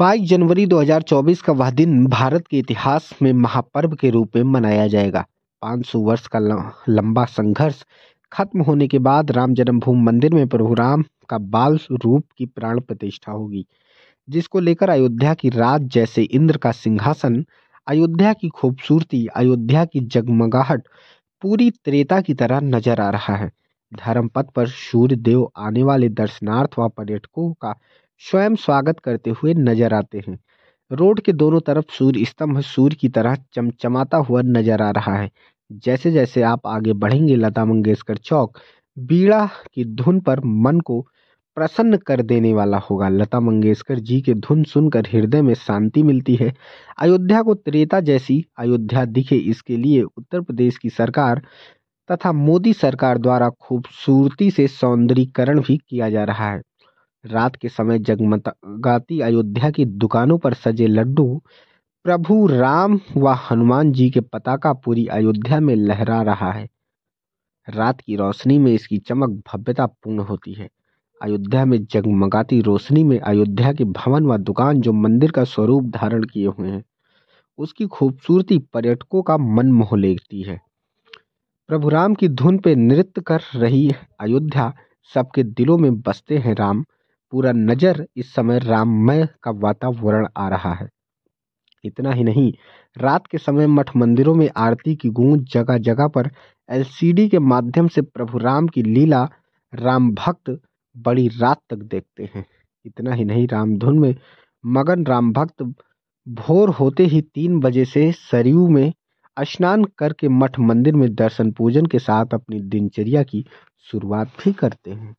22 जनवरी 2024 का वह दिन भारत के इतिहास में महापर्व के रूप में मनाया जाएगा 500 वर्ष का लंबा संघर्ष खत्म होने के बाद राम जन्मभूमि मंदिर में प्रभु राम का बाल रूप की प्राण प्रतिष्ठा होगी जिसको लेकर अयोध्या की रात जैसे इंद्र का सिंहासन अयोध्या की खूबसूरती अयोध्या की जगमगाहट पूरी त्रेता की तरह नजर आ रहा है धर्म पथ पर सूर्य देव आने वाले दर्शनार्थ व पर्यटकों का स्वयं स्वागत करते हुए नजर आते हैं रोड के दोनों तरफ सूर्य स्तंभ सूर्य की तरह चमचमाता हुआ नजर आ रहा है जैसे जैसे आप आगे बढ़ेंगे लता मंगेशकर चौक बीड़ा की धुन पर मन को प्रसन्न कर देने वाला होगा लता मंगेशकर जी के धुन सुनकर हृदय में शांति मिलती है अयोध्या को त्रेता जैसी अयोध्या दिखे इसके लिए उत्तर प्रदेश की सरकार तथा मोदी सरकार द्वारा खूबसूरती से सौंदर्यीकरण भी किया जा रहा है रात के समय जगमगाती अयोध्या की दुकानों पर सजे लड्डू प्रभु राम व हनुमान जी के पताका पूरी अयोध्या में लहरा रहा है रात की रोशनी में इसकी चमक पूर्ण होती है अयोध्या में जगमगाती रोशनी में अयोध्या के भवन व दुकान जो मंदिर का स्वरूप धारण किए हुए हैं उसकी खूबसूरती पर्यटकों का मन मोह लेती है प्रभु राम की धुन पे नृत्य कर रही अयोध्या सबके दिलों में बसते हैं राम पूरा नज़र इस समय राममय का वातावरण आ रहा है इतना ही नहीं रात के समय मठ मंदिरों में आरती की गूंज जगह जगह पर एलसीडी के माध्यम से प्रभु राम की लीला राम भक्त बड़ी रात तक देखते हैं इतना ही नहीं रामधुन में मगन राम भक्त भोर होते ही तीन बजे से सरयू में स्नान करके मठ मंदिर में दर्शन पूजन के साथ अपनी दिनचर्या की शुरुआत भी करते हैं